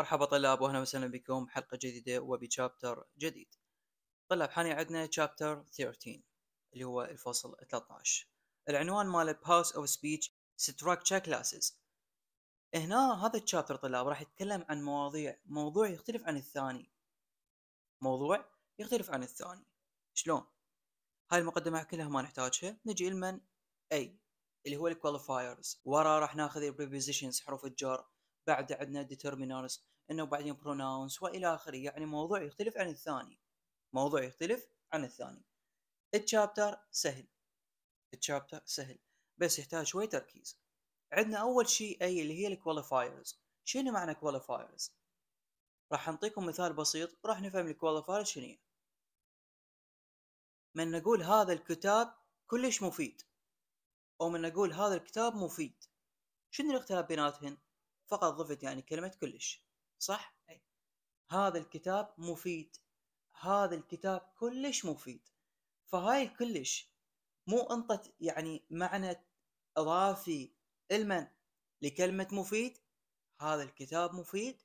مرحبا طلاب واهلا وسهلا بكم حلقة جديدة وبشابتر جديد طلاب حاني عندنا شابتر 13 اللي هو الفصل 13 العنوان مال باوس اوف سبيتش ستراكتشر كلاسز هنا هذا الشابتر طلاب راح يتكلم عن مواضيع موضوع يختلف عن الثاني موضوع يختلف عن الثاني شلون هاي المقدمة كلها ما نحتاجها نجي لمن اي اللي هو الكواليفايرز ورا راح ناخذ البريبوزيشنز حروف الجر بعد عندنا determiners انه بعدين pronouns والى اخره يعني موضوع يختلف عن الثاني موضوع يختلف عن الثاني التشابتر سهل التشابتر سهل بس يحتاج شوي تركيز عندنا اول شيء اي اللي هي الكواليفايرز شنو معنى كواليفايرز راح نعطيكم مثال بسيط راح نفهم الكواليفايرز شنو هي من نقول هذا الكتاب كلش مفيد او من نقول هذا الكتاب مفيد شنو الاختلاف بيناتهن فقط ضفت يعني كلمة كلش صح؟ أي. هذا الكتاب مفيد هذا الكتاب كلش مفيد فهاي كلش مو انطت يعني معنى اضافي لمن لكلمة مفيد هذا الكتاب مفيد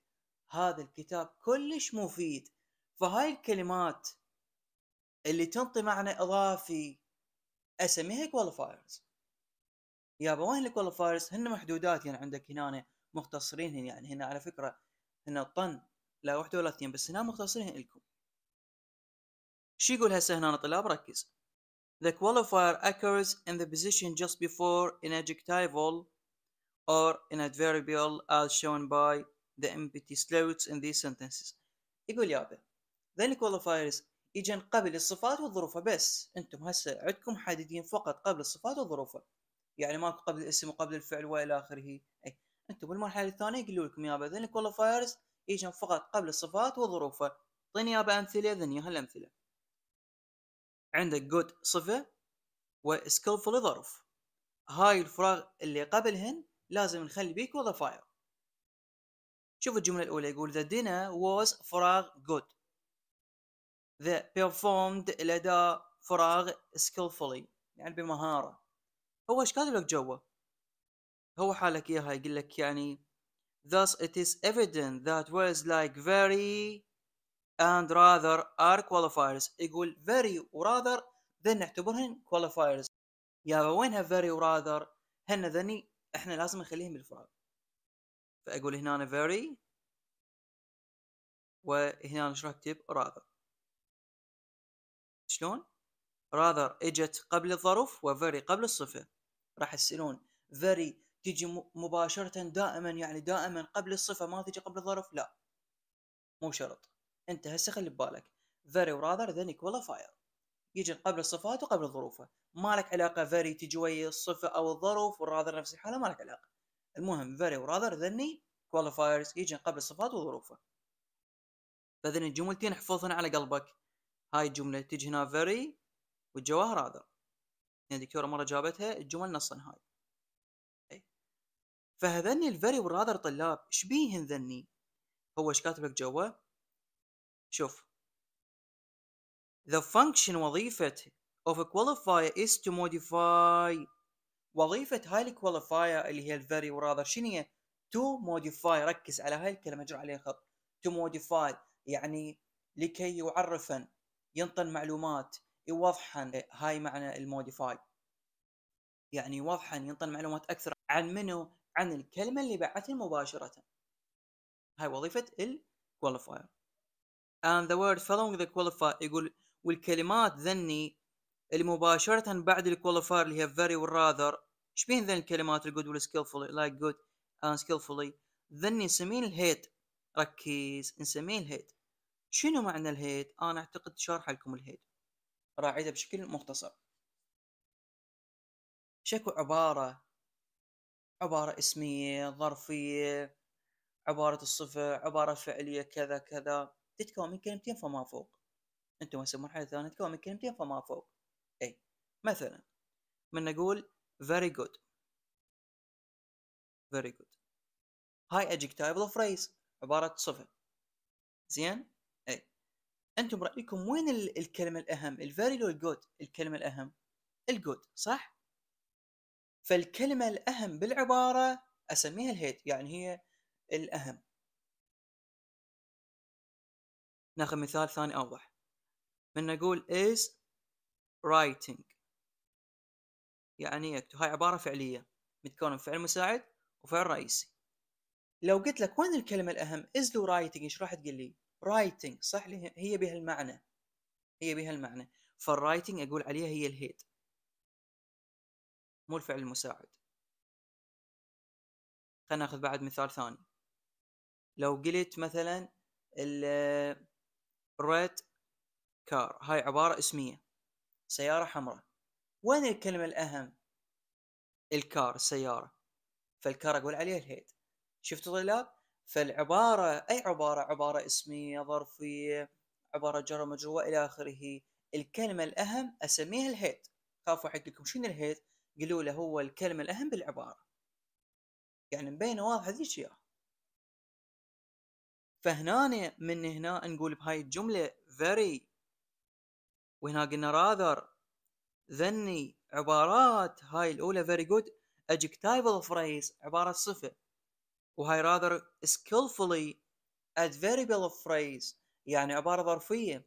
هذا الكتاب كلش مفيد فهاي الكلمات اللي تنطي معنى اضافي اسميها كواليفايرز يابا وين الكواليفايرز هن محدودات يعني عندك هنا مختصرين يعني هنا على فكرة هنا الطن لا واحدة ولا اثنين بس هنا مختصرين لكم شو يقول هسه هنا طلاب ركز The qualifier occurs in the position just before an adjectival or an adverbial as shown by the empty slots in these sentences يقول يابا then qualifiers يجن قبل الصفات والظروف بس انتم هسه عندكم حددين فقط قبل الصفات والظروف يعني ماكو قبل الاسم وقبل الفعل والى اخره اي انتم بالمرحله الثانيه يقولوا لكم يابا ذن الكواليفايرز يجن فقط قبل الصفات وظروفه اعطيني يابا امثله يا هالامثله عندك جود صفه وسكيلفول ظرف هاي الفراغ اللي قبلهن لازم نخلي بيه كواليفاير شوف الجملة الأولى يقول the dinner was فراغ good the performed الأداء فراغ skillfully يعني بمهارة هو ايش كاتب لك جوه؟ هو حالك اياها يقول لك يعني Thus it is evident that words like very and rather are qualifiers يقول very و rather ذن نعتبرهن qualifiers يا وينها very و rather هن ذني احنا لازم نخليهم بالفراغ فاقول هنا أنا very وهنا ايش راح اكتب rather شلون؟ rather اجت قبل الظرف و very قبل الصفة راح يصيرون very تجي مباشرة دائما يعني دائما قبل الصفة ما تجي قبل الظرف لا مو شرط انت هسه خلي ببالك very rather than qualifier يجي قبل الصفات وقبل ظروفها ما لك علاقة very تجي ويا الصفة او الظروف والراذر نفس الحالة ما لك علاقة المهم very rather than qualifiers يجي قبل الصفات وظروفه فذن الجملتين احفظهن على قلبك هاي الجملة تجي هنا very والجواه rather يعني دكتورة مرة جابتها الجمل نصا هاي فهذني الفري وراذر طلاب شبيهن ذني هو ايش كاتب لك جوا شوف The function وظيفة of a qualifier is to modify وظيفة هاي الكواليفاير اللي هي الفيري وراذر شنو هي؟ تو موديفاي ركز على هاي الكلمة جر عليها خط تو موديفاي يعني لكي يعرفن ينطن معلومات يوضحن هاي معنى الموديفاي يعني يوضحن ينطن معلومات أكثر عن منو عن الكلمة اللي بعتها مباشرة هاي وظيفة qualifier and the word following the qualifier يقول والكلمات ذني اللي مباشرة بعد qualifier اللي هي very والراذر شبين ذن الكلمات الجود skillfully like good and skillfully ذني نسميه الهيت ركز نسميه الهيت شنو معنى الهيت؟ انا اعتقد شارح لكم الهيت راعيده بشكل مختصر شكو عبارة عبارة اسمية ظرفية عبارة الصفة عبارة فعلية كذا كذا تتكون من كلمتين فما فوق انتم هسه مرحلة ثانية تتكون من كلمتين فما فوق اي مثلا من نقول very good very good هاي adjectival phrase عبارة صفة زين اي انتم رايكم وين الكلمة الاهم الفيري very good الكلمة الاهم الجود صح فالكلمة الأهم بالعبارة أسميها الهيد يعني هي الأهم ناخذ مثال ثاني أوضح من نقول is writing يعني يكتب إيه؟ هاي عبارة فعلية متكونة من فعل مساعد وفعل رئيسي لو قلت لك وين الكلمة الأهم is the writing ايش راح تقول لي writing صح هي بها المعنى هي بها المعنى فالرايتنج أقول عليها هي الهيد مو الفعل المساعد خلينا ناخذ بعد مثال ثاني لو قلت مثلا ال ريد كار هاي عبارة اسمية سيارة حمراء وين الكلمة الأهم الكار السيارة فالكار أقول عليه الهيد شفتوا طلاب فالعبارة أي عبارة عبارة اسمية ظرفية عبارة جر مجرور إلى آخره الكلمة الأهم أسميها الهيد خافوا حقكم شنو الهيد قالوا له هو الكلمة الأهم بالعبارة يعني مبينة واضحة ذي الشيء فهنا من هنا نقول بهاي الجملة very وهنا قلنا rather ذني عبارات هاي الأولى very good adjectival phrase عبارة صفة وهاي rather skillfully adverbial phrase يعني عبارة ظرفية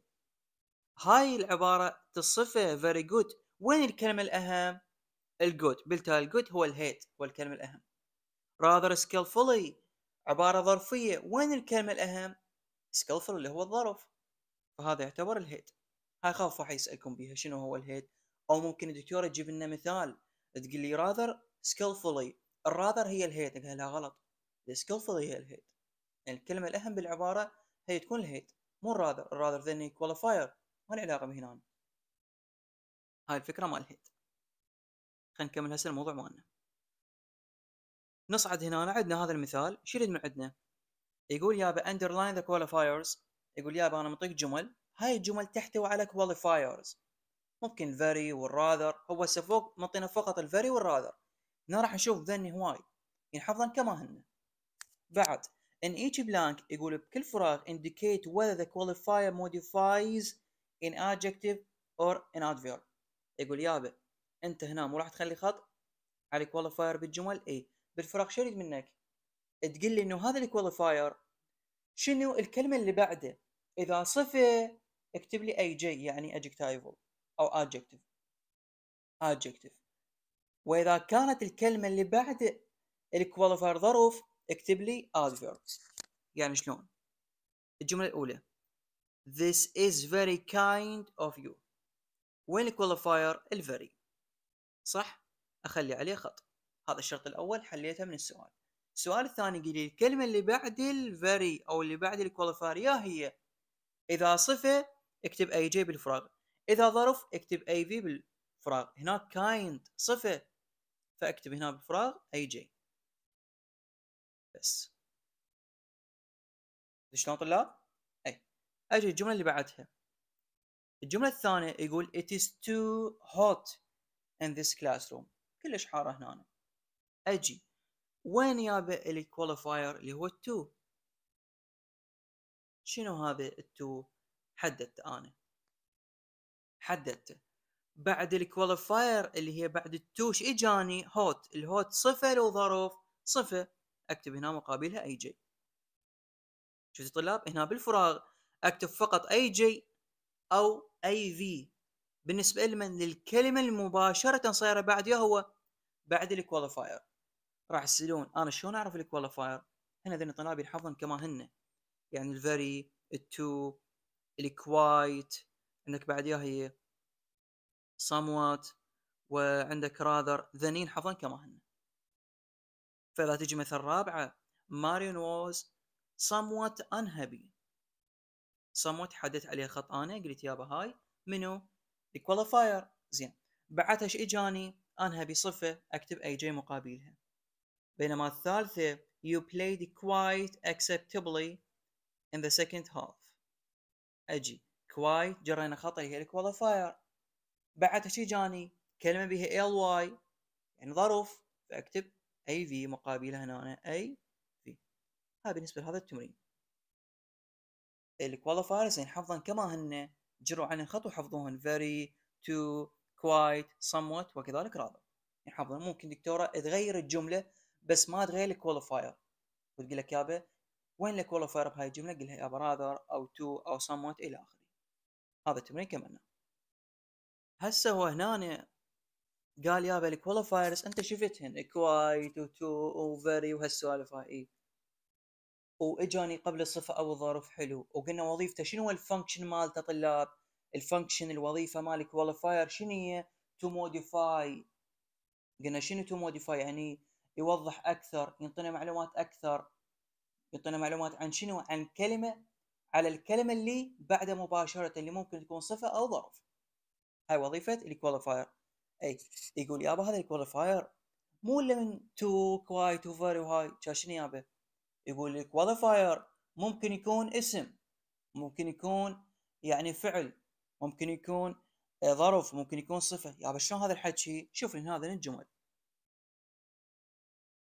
هاي العبارة تصفه very good وين الكلمة الأهم؟ الجود بلتها الجود هو الهيت هو الكلمة الأهم rather skillfully عبارة ظرفية وين الكلمة الأهم skillful اللي هو الظرف فهذا يعتبر الهيت هاي خاف راح يسألكم بيها شنو هو الهيت أو ممكن الدكتورة تجيب لنا مثال تقول لي rather skillfully الراذر هي الهيت أقول لها غلط skillfully هي الهيت يعني الكلمة الأهم بالعبارة هي تكون الهيت مو الراذر الراذر ذني كواليفاير ما العلاقة علاقة بهنا هاي الفكرة مال الهيت خلينا نكمل هسه الموضوع مالنا نصعد هنا عندنا هذا المثال شيل من عندنا يقول يابا underline the qualifiers يقول يابا انا مطيق جمل هاي الجمل تحتوي على qualifiers ممكن very والراذر هو هسه فوق مطينا فقط الفيري والراذر هنا راح نشوف ذن هواي ينحفظن يعني كما هن بعد in each blank يقول بكل فراغ indicate whether the qualifier modifies an adjective or an adverb يقول يابا انت هنا مو راح تخلي خط على الكواليفاير بالجمل اي بالفراغ شو اريد منك تقول لي انه هذا الكواليفاير شنو الكلمه اللي بعده اذا صفه اكتب لي اي جي يعني adjectival او adjective adjective واذا كانت الكلمه اللي بعد الكواليفاير ظرف اكتب لي adverb يعني شلون الجمله الاولى This is very kind of you. وين الكواليفاير؟ very. صح اخلي عليه خط هذا الشرط الاول حليته من السؤال السؤال الثاني قال لي الكلمه اللي بعد الفري او اللي بعد يا هي اذا صفه اكتب اي جي بالفراغ اذا ظرف اكتب اي في بالفراغ هناك كايند صفه فاكتب هنا بالفراغ اي جي بس شلون طلاب؟ اي اجي الجمله اللي بعدها الجمله الثانيه يقول it is too hot in this classroom كلش حاره هنا اجي وين يابا اللي qualifier اللي هو التو شنو هذا التو حددت انا حددته بعد الكواليفاير اللي هي بعد التوش اجاني هوت الهوت صفه لو ظروف صفه اكتب هنا مقابلها اي جي شفت الطلاب هنا بالفراغ اكتب فقط اي جي او اي في بالنسبه لمن للكلمه المباشره صايره بعد يا هو بعد الكواليفاير راح يسالون انا شلون اعرف الكواليفاير؟ هنا ذن طلاب يلحظن كما هن يعني الفيري التو الكوايت عندك بعد هي صموات وعندك راذر ذن حظا كما هن فاذا تجي مثل رابعه ماريون ووز somewhat أنهبي somewhat حدث عليه أنا قلت يابا هاي منو الكواليفاير زين بعدها ايش اجاني؟ انها بصفه اكتب اي جي مقابلها بينما الثالثه you played quite acceptably in the second half اجي quite جرينا خطا هي الكواليفاير بعدها شي جاني كلمه بها ال واي يعني ظرف فاكتب اي في مقابلها هنا اي في هاي بالنسبه لهذا التمرين الكواليفايرز ينحفظن كما هن جروا عن خط وحفظوهن very to quite somewhat وكذلك rather يعني حافظين ممكن دكتوره تغير الجمله بس ما تغير الكواليفاير وتقول لك يابا وين الكواليفاير بهاي الجمله قلها لها يابا rather او to او somewhat الى اخره هذا التمرين كملنا هسه هو هنا قال يابا الكواليفايرز انت شفتهن كوايت وتو وفيري وهالسوالف هاي إيه. واجاني قبل الصفه او الظرف حلو وقلنا وظيفته شنو الفانكشن مالته طلاب الفانكشن الوظيفه مال كواليفاير شنو هي تو موديفاي قلنا شنو تو موديفاي يعني يوضح اكثر يعطينا معلومات اكثر يعطينا معلومات عن شنو عن كلمه على الكلمه اللي بعدها مباشره اللي ممكن تكون صفه او ظرف هاي وظيفه الكواليفاير اي يقول يابا هذا الكواليفاير مو الا من تو كوايت وفيري هاي شنو يابا يقول لك qualifier ممكن يكون اسم ممكن يكون يعني فعل ممكن يكون آه، ظرف ممكن يكون صفة يا شلون هذا الحكي شوف هنا هذا الجمل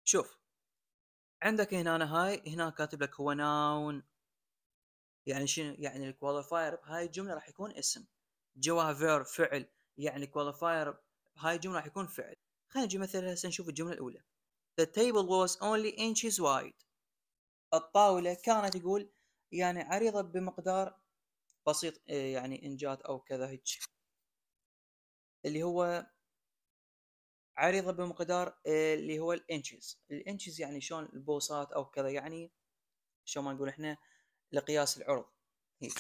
شوف عندك هنا هاي هنا كاتب لك هو ناون يعني شنو يعني الكواليفاير بهاي الجملة راح يكون اسم جواه فير فعل يعني الكواليفاير بهاي الجملة راح يكون فعل خلينا نجي مثلا هسه نشوف الجملة الأولى The table was only inches wide الطاولة كانت يقول يعني عريضة بمقدار بسيط إيه، يعني إنجات أو كذا هيك اللي هو عريضة بمقدار إيه، اللي هو الانشز الانشز يعني شلون البوصات أو كذا يعني شو ما نقول احنا لقياس العرض هيك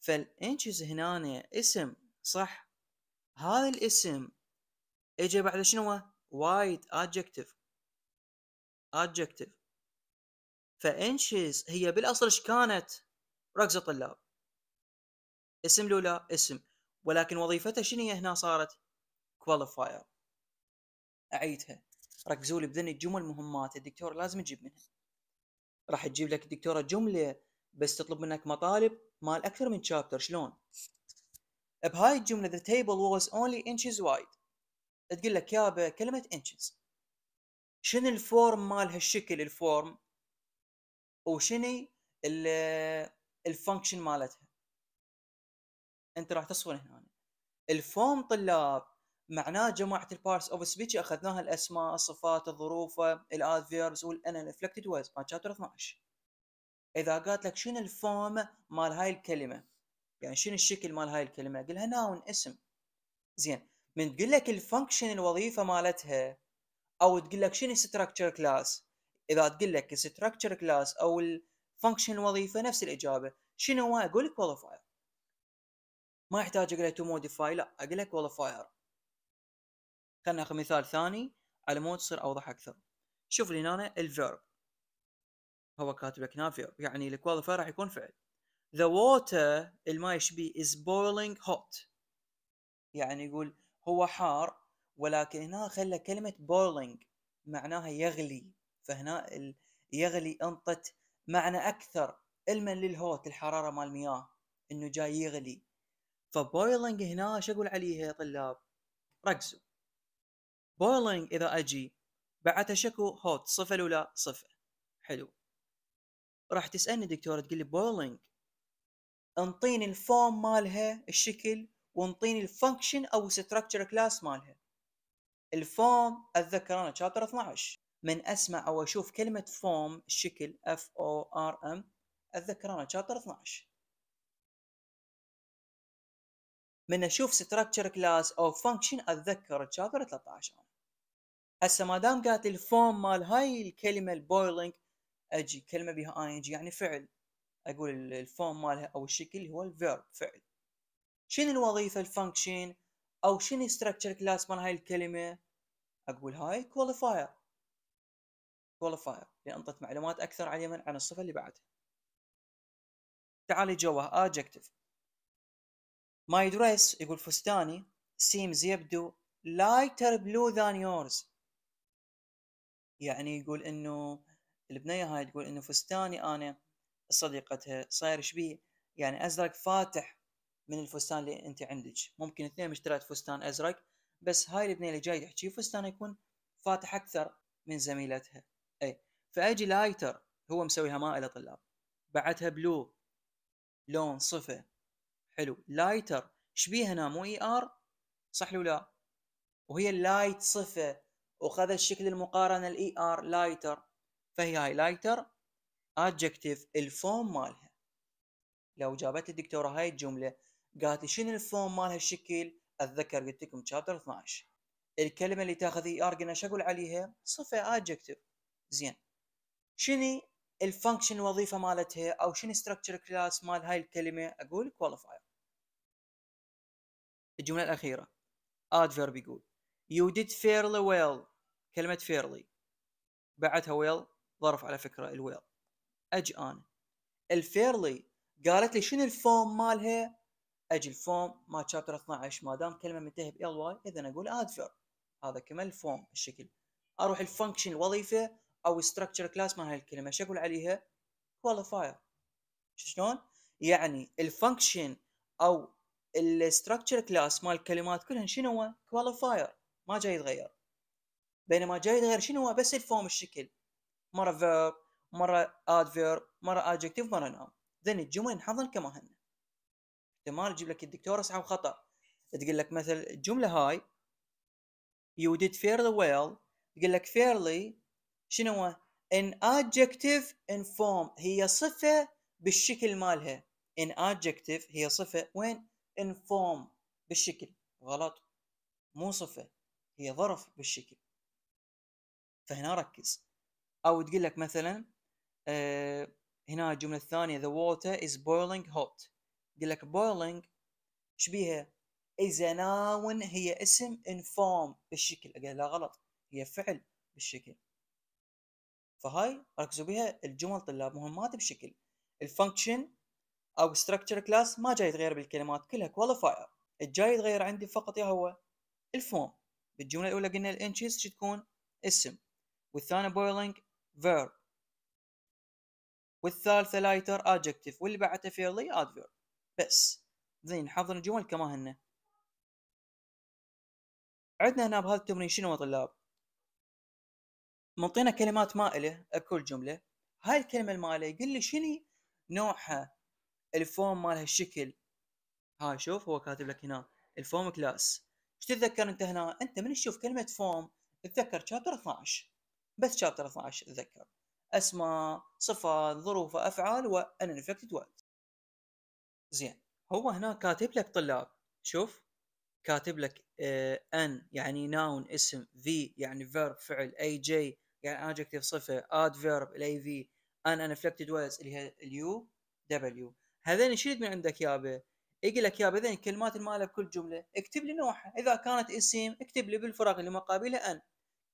فالانشز هنا اسم صح هذا الاسم اجى بعد شنو وايد adjective adjective فانشز هي بالاصل ايش كانت؟ ركزه طلاب اسم لولا اسم ولكن وظيفتها شنو هي هنا صارت؟ كواليفاير اعيدها ركزوا لي بذني الجمل مهمات الدكتور لازم تجيب منها راح تجيب لك الدكتوره جمله بس تطلب منك مطالب مال اكثر من شابتر شلون؟ بهاي الجمله the table was only inches wide تقول لك يابا كلمه inches شنو الفورم مال هالشكل الفورم وشني الفانكشن مالتها انت راح تصفن هنا الفوم طلاب معناه جماعه البارس اوف سبيتش اخذناها الاسماء الصفات الظروف الادفيربس والان انفلكتد ويز مال شابتر 12 اذا قالت لك شنو الفوم مال هاي الكلمه يعني شنو الشكل مال هاي الكلمه قلها ناون اسم زين من تقول لك الفانكشن الوظيفه مالتها او تقول لك شنو ستراكشر كلاس اذا تقول لك structure class او function وظيفه نفس الاجابه شنو هو اقول لك qualifier ما يحتاج اقول لك modify لا اقول لك qualifier خلينا ناخذ مثال ثاني على مود تصير اوضح اكثر شوف لي هنا الفيرب هو كاتب لك هنا فيرب يعني qualifier راح يكون فعل the water الماء يشبي is boiling hot يعني يقول هو حار ولكن هنا خلى كلمة boiling معناها يغلي فهنا يغلي انطت معنى اكثر علما للهوت الحراره مال المياه انه جاي يغلي فبويلنج هنا شو اقول عليها يا طلاب ركزوا بويلنج اذا اجي بعدها شكو هوت صفه ولا صفر صفه حلو راح تسالني دكتوره تقول لي بويلنج انطيني الفورم مالها الشكل وانطيني الفانكشن او ستراكشر كلاس مالها الفورم اتذكر انا شابتر 12 من اسمع او اشوف كلمه فوم شكل اف او ار ام اتذكر انا شابتر 12 من اشوف ستراكشر كلاس او فانكشن اتذكر شابتر 13 هسه ما دام قالت الفوم مال هاي الكلمه البويلينج اجي كلمه بها اي يعني فعل اقول الفوم مالها او الشكل هو الفيرب فعل شنو الوظيفه الفانكشن او شنو ستراكشر كلاس مال هاي الكلمه اقول هاي كواليفاير كواليفاير لأنطت معلومات أكثر عن اليمن عن الصفة اللي بعدها تعالي جوه adjective ماي دريس يقول فستاني سيمز يبدو لايتر بلو ذان يورز يعني يقول انه البنية هاي تقول انه فستاني انا صديقتها صاير شبيه يعني ازرق فاتح من الفستان اللي انت عندك ممكن اثنين اشتريت فستان ازرق بس هاي البنية اللي جاي تحكي فستان يكون فاتح اكثر من زميلتها اي فاجي لايتر هو مسويها الى طلاب بعدها بلو لون صفه حلو لايتر شبيه هنا مو اي e ار صح لو لا وهي اللايت صفه وخذ الشكل المقارنه الاي ار e لايتر فهي هاي لايتر ادجكتيف الفوم مالها لو جابت الدكتوره هاي الجمله قالت لي شنو الفوم مالها الشكل اتذكر قلت لكم شابتر 12 الكلمه اللي تاخذ اي e ار قلنا شو اقول عليها صفه ادجكتيف زين شنو الفانكشن الوظيفه مالتها او شنو ستراكشر كلاس مال هاي الكلمه اقول كواليفاير الجمله الاخيره ادفيرب يقول يو ديد فيرلي ويل كلمه فيرلي بعدها ويل ظرف على فكره الويل اج انا الفيرلي قالت لي شنو الفوم مالها اجي الفوم ما شابتر 12 ما دام كلمه منتهي بال واي اذا اقول ادفيرب هذا كمل الفوم الشكل اروح الفانكشن الوظيفه او structure class مال الكلمه شو اقول عليها؟ qualifier شلون؟ يعني الفانكشن او الستركتشر كلاس مال الكلمات كلهن شنو هو؟ كواليفاير ما جاي يتغير بينما جاي يتغير شنو هو بس الفورم الشكل مره فيرب مره ادفيرب مره ادجكتيف مره نام زين الجمل نحضن كما هن احتمال يجيب لك الدكتور اصعب خطا تقول لك مثل الجمله هاي you did fairly well تقول لك fairly شنو ان adjective in form هي صفه بالشكل مالها ان adjective هي صفه وين in form بالشكل غلط مو صفه هي ظرف بالشكل فهنا ركز او تقول لك مثلا آه هنا الجمله الثانيه the water is boiling hot يقول لك boiling شبيها إذا ناون هي اسم in form بالشكل لا غلط هي فعل بالشكل فهاي ركزوا بها الجمل طلاب مهمات بشكل الفانكشن او ستراكشر كلاس ما جاي يتغير بالكلمات كلها كواليفاير الجاي يتغير عندي فقط يا هو الفورم بالجمله الاولى قلنا الانشز شو تكون اسم والثانيه بويلينج فيرب والثالثه لايتر ادجكتيف واللي بعدها فيرلي ادفيرب بس زين حضر الجمل كما هن عندنا هنا بهذا التمرين شنو يا طلاب منطينا كلمات مائله بكل جمله هاي الكلمه المائله يقول لي شني نوعها الفوم مال هالشكل هاي شوف هو كاتب لك هنا الفوم كلاس ايش تتذكر انت هنا انت من تشوف كلمه فوم تتذكر شابتر 12 بس شابتر 12 تتذكر اسماء صفات ظروف افعال وان انفكتد وقت زين هو هنا كاتب لك طلاب شوف كاتب لك ان آه، يعني ناون اسم في يعني فيرب فعل اي جي يعني adjective صفه adverb الاي في ان انفلكتد words اللي هي اليو دبليو هذين شو من عندك يابا يجي لك يابا بذين الكلمات المالة بكل جمله اكتب لي نوعها اذا كانت اسم اكتب لي بالفراغ اللي مقابلها ان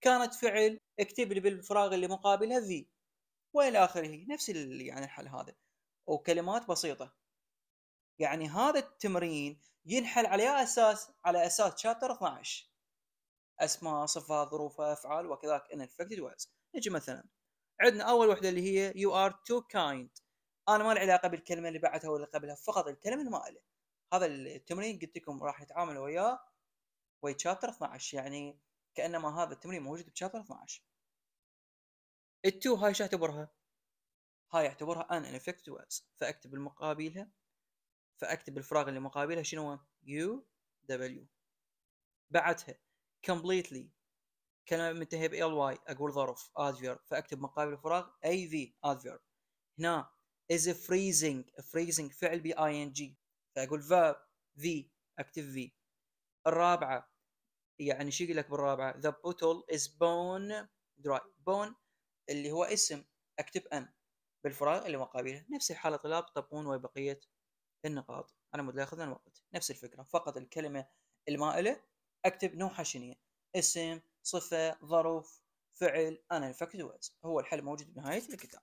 كانت فعل اكتب لي بالفراغ اللي مقابلها ذي والى اخره نفس يعني الحل هذا وكلمات بسيطه يعني هذا التمرين ينحل على اساس على اساس شابتر 12 اسماء صفات ظروف افعال وكذلك ان افكتد واز نجي مثلا عندنا اول وحده اللي هي يو ار تو كايند انا ما لي علاقه بالكلمه اللي بعدها واللي قبلها فقط الكلمه المائله هذا التمرين قلت لكم راح يتعاملوا وياه وي تشابتر 12 يعني كانما هذا التمرين موجود بشابتر 12 التو هاي شو اعتبرها؟ هاي اعتبرها ان انفكتد واز فاكتب المقابلها فاكتب الفراغ اللي مقابلها شنو؟ يو دبليو بعدها كومبليتلي كلمه منتهي ب ال واي اقول ظرف ادفير فاكتب مقابل الفراغ اي في ادفير هنا از فريزنج فريزنج فعل بي اي ان جي فاقول verb في اكتب في الرابعه يعني شو يقول لك بالرابعه the bottle is bone dry bone اللي هو اسم اكتب ان بالفراغ اللي مقابله نفس الحاله طلاب طبقون وبقيه النقاط على مود لا ياخذنا الوقت نفس الفكره فقط الكلمه المائله اكتب نوعها شنية اسم صفه ظرف فعل انا فكت هو الحل موجود بنهايه الكتاب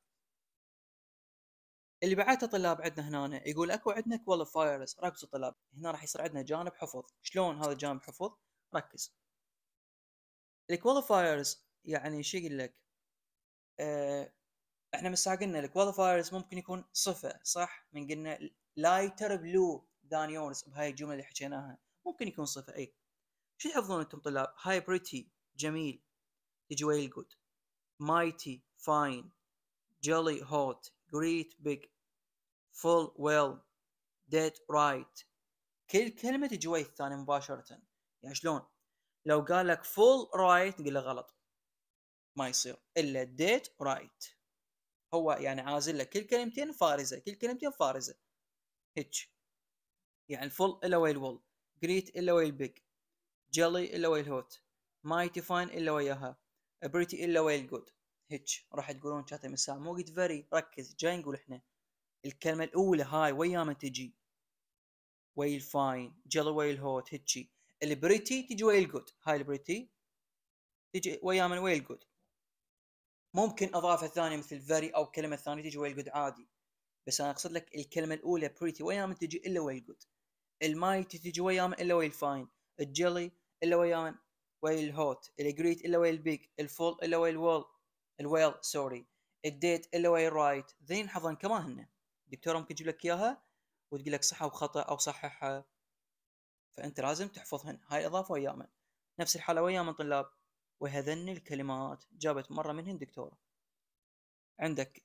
اللي بعته طلاب عندنا هنا يقول اكو عندنا كواليفايرز ركزوا طلاب هنا راح يصير عندنا جانب حفظ شلون هذا الجانب حفظ ركز الكواليفايرز يعني شو يقول لك اه احنا مساق قلنا الكواليفايرز ممكن يكون صفه صح من قلنا لايتر بلو ذان يورز بهاي الجمله اللي حكيناها ممكن يكون صفه اي شو يحفظون انتم طلاب هاي بريتي جميل ويل جود مايتي فاين جولي هوت جريت بيج فول ويل ديد رايت كل كلمة ويل الثانية مباشرة يعني شلون لو قال لك فول رايت نقول له غلط ما يصير الا ديت رايت هو يعني عازل لك كل كلمتين فارزة كل كلمتين فارزة هيك يعني فول الا ويل وول جريت الا ويل بيج جيلي الا ويا الهوت مايتي فاين الا وياها بريتي الا ويا الجود هيتش راح تقولون شاتم مو قلت فيري ركز جاي نقول احنا الكلمة الأولى هاي ويا ما تجي ويا الفاين جيلي ويا الهوت هيتشي البريتي تجي ويا الجود هاي البريتي تجي ويا من ويا الجود ممكن اضافه ثانيه مثل فيري او كلمه ثانيه تجي ويا الجود عادي بس انا اقصد لك الكلمه الاولى بريتي ويا من تجي الا ويا الجود المايتي تجي ويا من الا ويا الفاين الجيلي الا ويا من ويا الهوت الجريت الا ويا البيج الفول الا ويا الويل الويل سوري الديت الا ويا الرايت ذين حظن كمان هن دكتوره ممكن تجيب لك اياها وتقول لك صح او خطا او صححها فانت لازم تحفظهن هاي الاضافه ويا من نفس الحاله ويا من طلاب وهذن الكلمات جابت مره منهن دكتوره عندك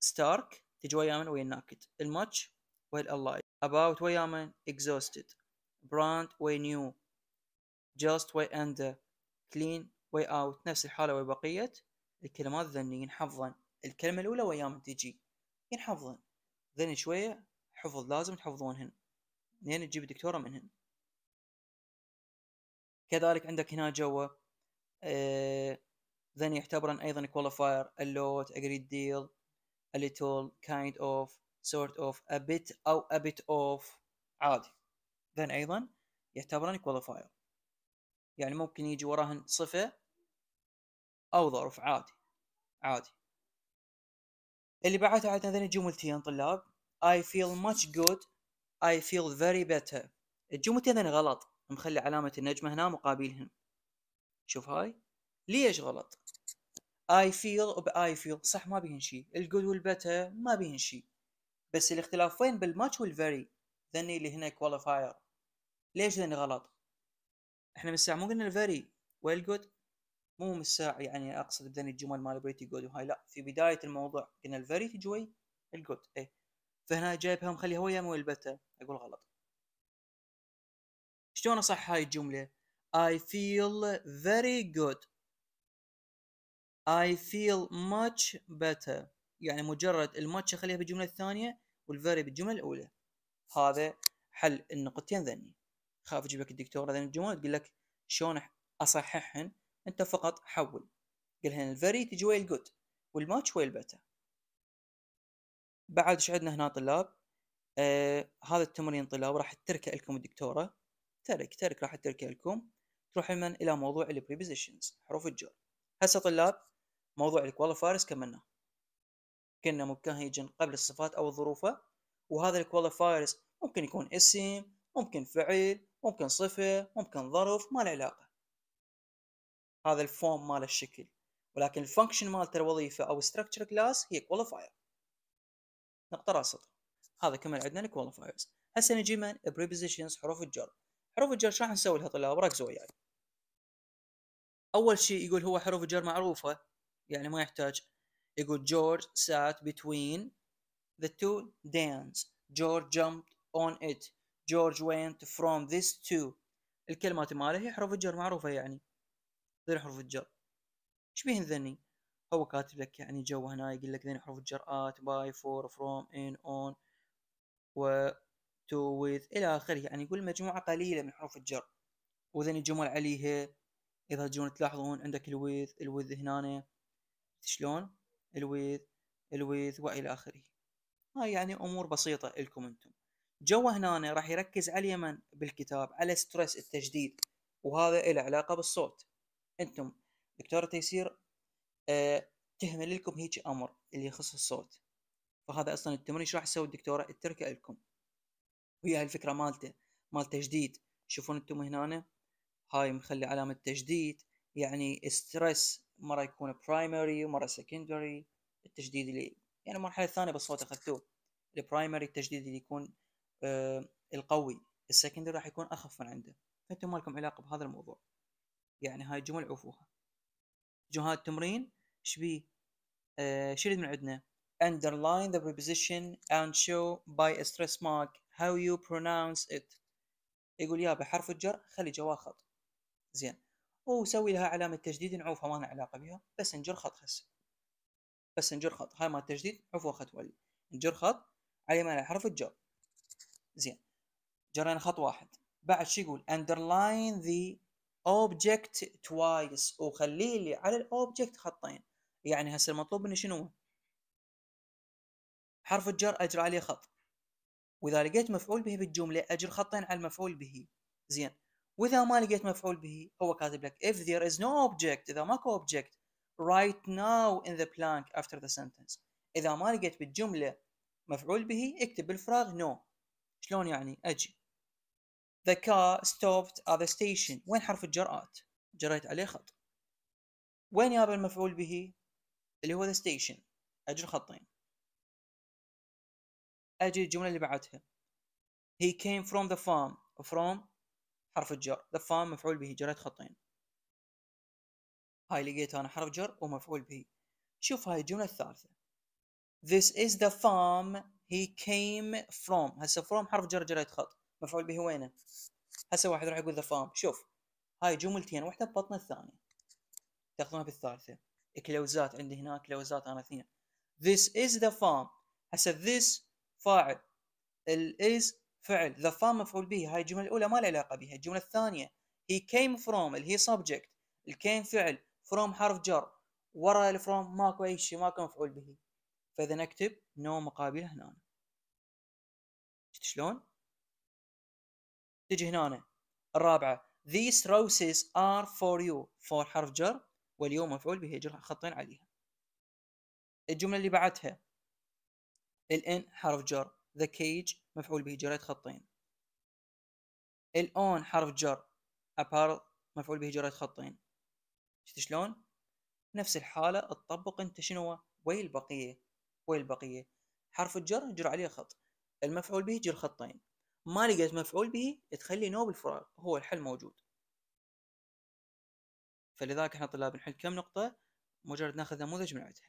ستارك تجي ويا من ويا الناكد الماتش ويا الالايد اباوت ويا من براند ويا نيو just way and uh, clean way out نفس الحالة وبقية الكلمات ذني ينحفظن الكلمة الأولى ويا تجي ينحفظن ذني شوية حفظ لازم تحفظونهن لين تجيب دكتورة منهن كذلك عندك هنا جوا آه، ذني يعتبرن أيضا qualifier a lot a great deal a little kind of sort of a bit أو a bit of عادي ذن أيضا يعتبرن qualifier يعني ممكن يجي وراهن صفة أو ظرف عادي عادي اللي بعدها مثلا جملتين طلاب I feel much good I feel very better الجملتين غلط مخلي علامة النجمة هنا مقابلهم شوف هاي ليش غلط I feel ب I feel صح ما بيهن good الجود والبتر ما بيهن شي بس الاختلاف وين بالماتش very ذني اللي هنا كواليفاير ليش ذني غلط احنا من الساعه مو قلنا الفيري ويل جود مو من الساعه يعني اقصد بذني الجمل مال بريتي جود وهاي لا في بدايه الموضوع قلنا الفيري تجوي الجود اي فهنا جايبها مخليها ويا مو اقول غلط شلون اصح هاي الجمله I feel very good I feel much better يعني مجرد الماتش اخليها بالجمله الثانيه والفيري بالجمله الاولى هذا حل النقطتين ذني خاف يجيبك الدكتور لان الجمل تقول لك شلون اصححهن انت فقط حول قلهن الفيري تجي ويا الجود والماتش ويا البتا بعد ايش عندنا هنا طلاب آه هذا التمرين طلاب راح اتركه لكم الدكتوره ترك ترك راح اتركه لكم تروح من الى موضوع البريبوزيشنز حروف الجر هسه طلاب موضوع الكواليفايرز كملناه كنا ممكن قبل الصفات او الظروف وهذا الكواليفايرز ممكن يكون اسم ممكن فعل ممكن صفة ممكن ظرف ما له علاقة هذا الفورم مال الشكل ولكن الفانكشن مالته الوظيفة أو structure كلاس هي كواليفاير نقطة راسطة هذا كمان عندنا الكواليفايرز هسه نجي من البريبوزيشنز حروف الجر حروف الجر شو راح نسوي لها طلاب ركزوا وياي يعني. اول شيء يقول هو حروف الجر معروفه يعني ما يحتاج يقول جورج sat between the two dance George jumped on it جورج وينت فروم ذيس تو الكلمات ماله هي حروف الجر معروفة يعني ذي حروف الجر شبيه ذني هو كاتب لك يعني جو هنا يقول لك ذني حروف الجر ات باي فور فروم ان اون و تو ويذ إلى آخره يعني يقول مجموعة قليلة من حروف الجر وذني جمل عليها إذا تجون تلاحظون عندك الويذ الويذ هنا شلون الويذ الويذ وإلى آخره هاي يعني أمور بسيطة لكم أنتم جوا هنا راح يركز على اليمن بالكتاب على ستريس التجديد وهذا له علاقه بالصوت انتم دكتوره تيسير أه تهمل لكم هيك امر اللي يخص الصوت فهذا اصلا التمرين ايش راح يسوي الدكتوره تتركه لكم وهي هالفكره مالته مال تجديد شوفون انتم هنا هاي مخلي علامه تجديد يعني ستريس مره يكون برايمري ومره سكندري التجديد اللي يعني المرحله الثانيه بالصوت اخذتوه البرايمري التجديد اللي يكون آه، القوي السكندري راح يكون اخف من عنده فانتم ما لكم علاقه بهذا الموضوع يعني هاي الجمل عوفوها جهات التمرين شبيه آه شريد من عندنا underline the preposition and show by a stress mark how you pronounce it يقول يا بحرف الجر خلي جواه خط زين وسوي لها علامة تجديد نعوفها ما لنا علاقة بها بس نجر خط هسه بس نجر خط هاي ما تجديد عفوا خط ولي نجر خط على ما حرف الجر زين جرينا خط واحد بعد شو يقول underline the object twice وخلي لي على الاوبجكت خطين يعني هسه المطلوب مني شنو حرف الجر اجرى عليه خط واذا لقيت مفعول به بالجمله اجر خطين على المفعول به زين واذا ما لقيت مفعول به هو كاتب لك if there is no object اذا ماكو object right now in the blank after the sentence اذا ما لقيت بالجمله مفعول به اكتب بالفراغ no شلون يعني اجي The car stopped at the station وين حرف الجرأت جريت عليه خط وين يابا المفعول به اللي هو the station اجر خطين اجي الجملة اللي بعدها He came from the farm from حرف الجر the farm مفعول به جريت خطين هاي لقيت انا حرف جر ومفعول به شوف هاي الجملة الثالثة This is the farm هي كيم فروم هسه فروم حرف جر جريت خط مفعول به وينه هسه واحد راح يقول ذا فروم شوف هاي جملتين واحده ببطن الثانيه تاخذونها بالثالثه كلوزات عندي هنا كلوزات انا اثنين this is the farm هسه this فاعل ال is فعل the farm مفعول به هاي الجمله الاولى ما لها علاقه بها الجمله الثانيه he came from اللي هي subject came فعل from حرف جر ورا الفروم ماكو اي شيء ماكو مفعول به فاذا نكتب نو مقابل هنا شفت شلون؟ تجي هنا الرابعه these roses are for you for حرف جر واليوم مفعول به جر خطين عليها الجمله اللي بعدها الان حرف جر the cage مفعول به جريت خطين الاون حرف جر apart مفعول به جريت خطين شفت شلون؟ نفس الحالة تطبق انت شنو ويا البقية وين البقية؟ حرف الجر جر عليه خط المفعول به جر خطين ما لقيت مفعول به تخلي نوب الفراغ هو الحل موجود فلذلك احنا طلاب نحل كم نقطة مجرد ناخذ نموذج من عندها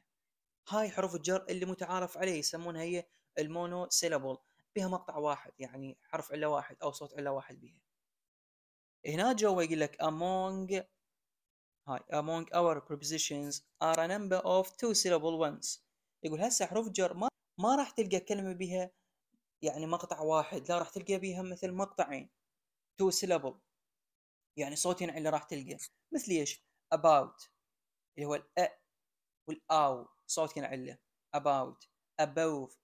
هاي حروف الجر اللي متعارف عليه يسمونها هي المونو سيلابل بها مقطع واحد يعني حرف إلا واحد أو صوت إلا واحد بها هنا جوا يقول لك among هاي among our prepositions are a number of two syllable ones يقول هسه حروف الجر ما ما راح تلقى كلمه بها يعني مقطع واحد لا راح تلقى بها مثل مقطعين تو سيلابل يعني صوتين اللي راح تلقى مثل ايش about اللي هو الأ والأو صوتين عله about above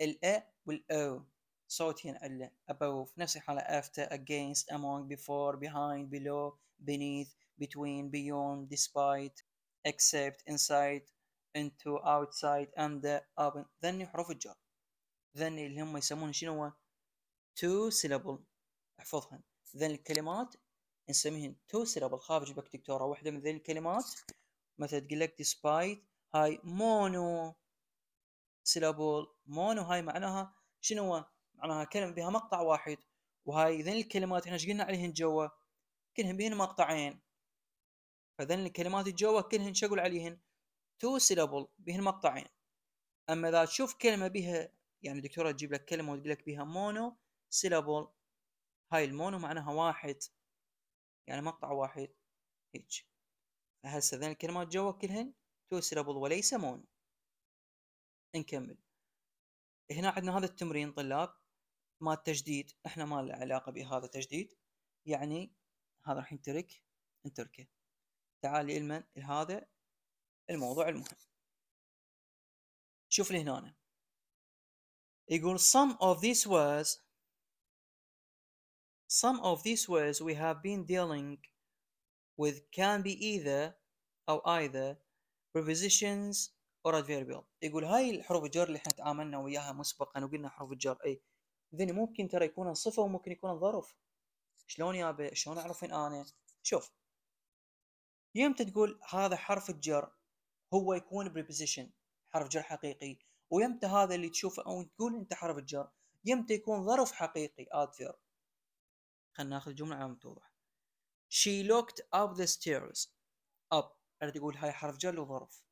الأ والأو صوتين عله above نفس الحالة after against among before behind below beneath between beyond despite except inside into outside and the uh, oven ذني حروف الجر ذني اللي هم يسمونه شنو هو two syllable احفظهن ذن الكلمات نسميهن two سيلابل خارج بك دكتورة واحدة من ذن الكلمات مثلا تقول لك ديسبايت هاي مونو سيلابل مونو هاي معناها شنو هو معناها كلمة بها مقطع واحد وهاي ذن الكلمات احنا ايش قلنا عليهن جوا كلهن بهن مقطعين فذن الكلمات الجوا كلهن اقول عليهن تو سيلابل بهن مقطعين اما اذا تشوف كلمه بها يعني دكتوره تجيب لك كلمه وتقول لك بها مونو سيلابل هاي المونو معناها واحد يعني مقطع واحد هيك هسه ذن الكلمات جوا كلهن تو سيلابل وليس مونو نكمل هنا عندنا هذا التمرين طلاب ما التجديد احنا ما له علاقه بهذا التجديد يعني هذا راح نترك نتركه تعال للمن لهذا الموضوع المهم شوف لي هنا يقول some of these words some of these words we have been dealing with can be either أو either prepositions or adverbial يقول هاي الحروف الجر اللي احنا تعاملنا وياها مسبقا وقلنا حروف الجر اي ذني ممكن ترى يكون صفة وممكن يكون ظرف شلون يابا شلون اعرف ان انا شوف يمتى تقول هذا حرف الجر هو يكون بريبوزيشن حرف جر حقيقي ويمتى هذا اللي تشوفه او تقول انت حرف الجر يمتى يكون ظرف حقيقي adverb خلينا ناخذ الجمله على توضح she looked up the stairs up اريد اقول هاي حرف جر وظرف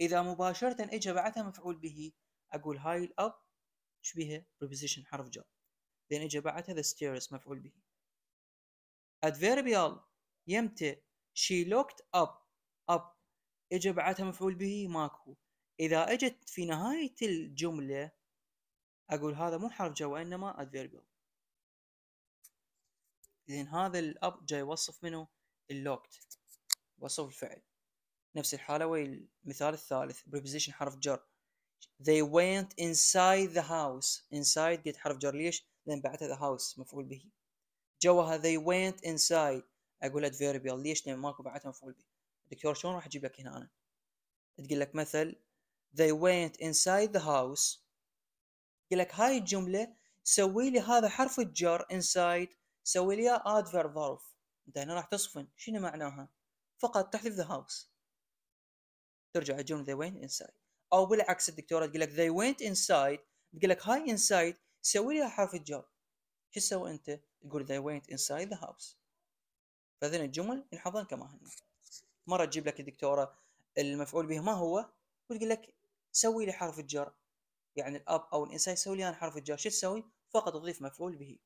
اذا مباشره اجى بعدها مفعول به اقول هاي الاب شبيها بريبوزيشن حرف جر لان اجى بعدها the stairs مفعول به adverbial يمتى she looked up اجى بعدها مفعول به ماكو اذا اجت في نهايه الجمله اقول هذا مو حرف جر وانما adverbial لان هذا الاب جاي يوصف منه اللوكت وصف الفعل نفس الحاله ويا المثال الثالث preposition حرف جر they went inside the house inside قلت حرف جر ليش لان بعدها the house مفعول به جوها they went inside اقول adverbial ليش لان ماكو بعدها مفعول به دكتور شلون راح اجيب لك هنا أنا؟ تقول لك مثل they went inside the house يقول لك هاي الجملة سوي لي هذا حرف الجر inside سوي لي اياه adverb ظرف انت هنا راح تصفن شنو معناها؟ فقط تحذف the house ترجع الجملة they went inside او بالعكس الدكتورة تقول لك they went inside تقول لك هاي inside سوي لي حرف الجر شو تسوي انت؟ تقول they went inside the house فاذن الجمل ينحضن كما هن مره تجيب لك الدكتوره المفعول به ما هو وتقول لك سوي لي حرف الجر يعني الاب او الانسايد سوي لي انا حرف الجر شو تسوي؟ فقط تضيف مفعول به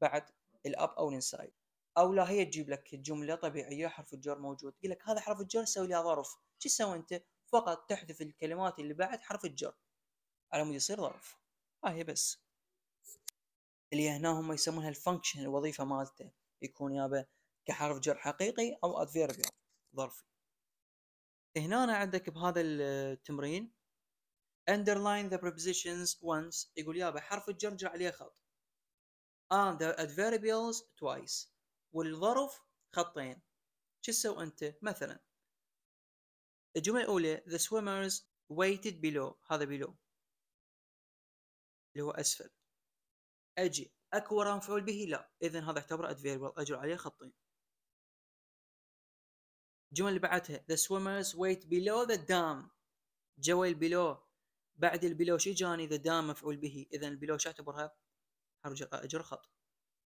بعد الاب او الانسايد او لا هي تجيب لك جمله طبيعيه حرف الجر موجود تقول لك هذا حرف الجر سوي لها ظرف شو تسوي انت؟ فقط تحذف الكلمات اللي بعد حرف الجر على مود يصير ظرف هاي آه هي بس اللي هنا هم يسمونها الفانكشن الوظيفه مالته يكون يابا كحرف جر حقيقي او ادفيربيال ظرفي هنا أنا عندك بهذا التمرين underline the prepositions once يقول يابا حرف الجر جر عليه خط and the adverbials twice والظرف خطين شو تسوي انت مثلا الجمله الاولى the swimmers waited below هذا below اللي هو اسفل اجي اكو وراء مفعول به لا اذا هذا اعتبره adverbial اجر عليه خطين الجمله اللي بعدها the swimmers wait below the dam جوا البلو بعد البلو شو جاني the dam مفعول به اذا البلو شو اعتبرها حرف آه، جر خط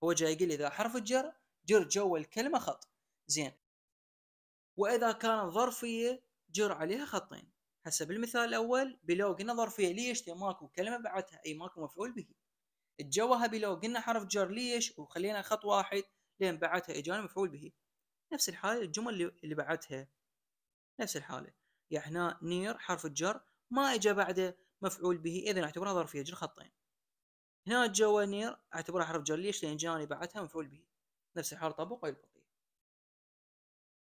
هو جاي يقول اذا حرف الجر جر جوا الكلمه خط زين واذا كانت ظرفيه جر عليها خطين حسب المثال الاول بلو قلنا ظرفيه ليش؟ لان ماكو كلمه بعدها اي ماكو مفعول به الجوها بلو قلنا حرف جر ليش؟ وخلينا خط واحد لان بعدها اجانا مفعول به نفس الحاله الجمل اللي بعدها نفس الحاله يعني هنا نير حرف الجر ما اجى بعده مفعول به اذا اعتبرها ظرفيه جر خطين هنا جوا نير اعتبرها حرف جر ليش؟ لان جاني بعدها مفعول به نفس الحال طبق البقيه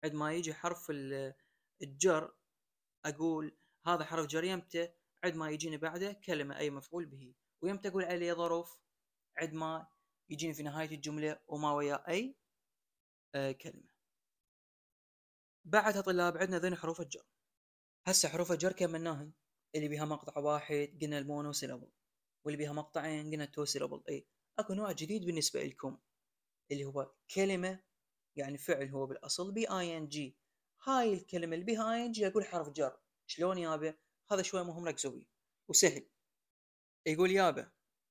عند ما يجي حرف الجر اقول هذا حرف جر يمتى عد ما يجيني بعده كلمه اي مفعول به ويمتى اقول عليه ظرف عد ما يجيني في نهايه الجمله وما ويا اي آه كلمه بعدها طلاب عندنا ذن حروف الجر هسه حروف الجر كملناها اللي بيها مقطع واحد قلنا المونو سيلابل واللي بيها مقطعين قلنا التو سيلابل اي اكو نوع جديد بالنسبة لكم اللي هو كلمة يعني فعل هو بالاصل بي اي ان جي هاي الكلمة اللي بيها اي ان جي اقول حرف جر شلون يابا هذا شوي مهم ركزوا بيه وسهل يقول يابا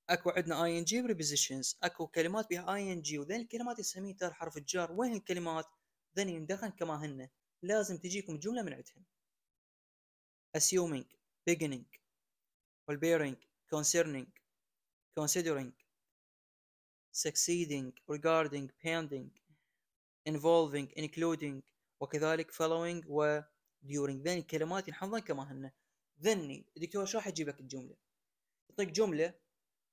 اكو عندنا اي ان جي بريبوزيشنز اكو كلمات بها اي ان جي وذين الكلمات يسميها حرف الجر وين الكلمات ذن يندخن كما هن لازم تجيكم جملة من عندهم assuming beginning والbearing concerning considering succeeding regarding pending involving including وكذلك following و during ذني الكلمات ينحفظن كما هن ذني الدكتور شو يجيب لك الجمله يعطيك جمله